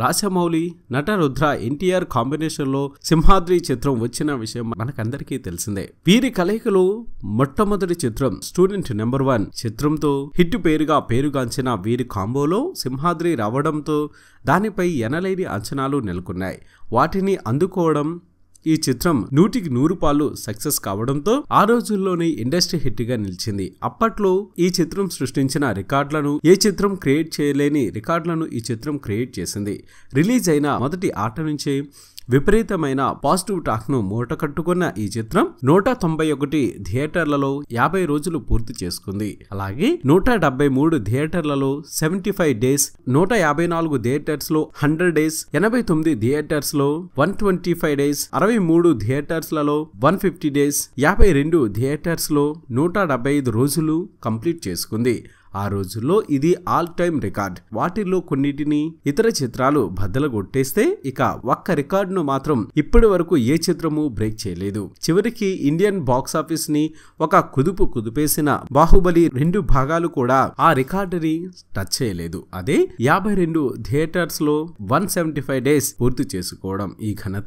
రాసమౌళి నట రుద్ర ఎన్టీఆర్ కాంబినేషన్లో సింహాద్రి చిత్రం వచ్చిన విషయం మనకందరికీ తెలిసిందే వీరి కలయికలు మొట్టమొదటి చిత్రం స్టూడెంట్ నెంబర్ వన్ చిత్రంతో హిట్ పేరుగా పేరుగాంచిన వీరి కాంబోలో సింహాద్రి రావడంతో దానిపై ఎనలేని అంచనాలు నెలకొన్నాయి వాటిని అందుకోవడం ఈ చిత్రం నూటికి నూరు పాలు సక్సెస్ కావడంతో ఆ రోజుల్లోనే ఇండస్ట్రీ హిట్ గా నిలిచింది అప్పట్లో ఈ చిత్రం సృష్టించిన రికార్డులను ఏ చిత్రం క్రియేట్ చేయలేని రికార్డులను ఈ చిత్రం క్రియేట్ చేసింది రిలీజ్ అయిన మొదటి ఆట నుంచే విపరీతమైన పాజిటివ్ టాక్ ను మూటకట్టుకున్న ఈ చిత్రం నూట తొంభై ఒకటి థియేటర్లలో యాభై రోజులు పూర్తి చేసుకుంది అలాగే నూట డెబ్బై మూడు థియేటర్లలో సెవెంటీ ఫైవ్ డేస్ నూట యాభై నాలుగు థియేటర్స్ లో హండ్రెడ్ డేస్ ఎనభై తొమ్మిది థియేటర్స్ లో వన్ ట్వంటీ ఫైవ్ డేస్ అరవై మూడు థియేటర్స్ లలో వన్ ఫిఫ్టీ డేస్ యాభై రెండు థియేటర్స్ లో నూట డెబ్బై ఐదు రోజులు కంప్లీట్ చేసుకుంది ఆ రోజుల్లో ఇది ఆల్ టైమ్ రికార్డ్ వాటిల్లో కొన్నిటిని ఇతర చిత్రాలు బద్దలు కొట్టేస్తే ఇక ఒక్క రికార్డును మాత్రం ఇప్పటి వరకు ఏ చిత్రము బ్రేక్ చేయలేదు చివరికి ఇండియన్ బాక్సాఫీస్ ని ఒక కుదుపు కుదిపేసిన బాహుబలి రెండు భాగాలు కూడా ఆ రికార్డుని టచ్ చేయలేదు అదే యాభై రెండు థియేటర్స్ లో వన్ సెవెంటీ ఫైవ్ డేస్ పూర్తి చేసుకోవడం ఈ ఘనత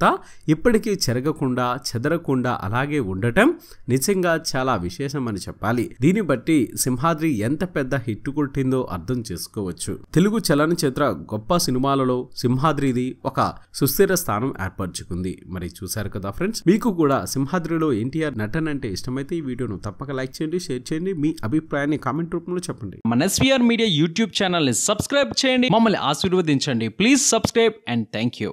ఇప్పటికీ చెరగకుండా చెదరకుండా అలాగే ఉండటం నిజంగా చాలా విశేషం అని చెప్పాలి దీన్ని బట్టి సింహాద్రి ఎంత పెద్ద పెద్ద హిట్ కొట్టిందో అర్థం చేసుకోవచ్చు తెలుగు చలనచిత్ర గొప్ప సినిమాలలో సింహాద్రిది ఒక సుస్థిర స్థానం ఏర్పరచుకుంది మరి చూశారు కదా ఫ్రెండ్స్ మీకు కూడా సింహాద్రిలో ఎన్టీఆర్ నటన అంటే ఇష్టమైతే ఈ వీడియోను తప్పక లైక్ చేయండి షేర్ చేయండి మీ అభిప్రాయాన్ని కామెంట్ రూపంలో చెప్పండి మన ఎస్వీఆర్ మీడియా యూట్యూబ్ ఛానల్ని సబ్స్క్రైబ్ చేయండి మమ్మల్ని ఆశీర్వదించండి please subscribe and thank you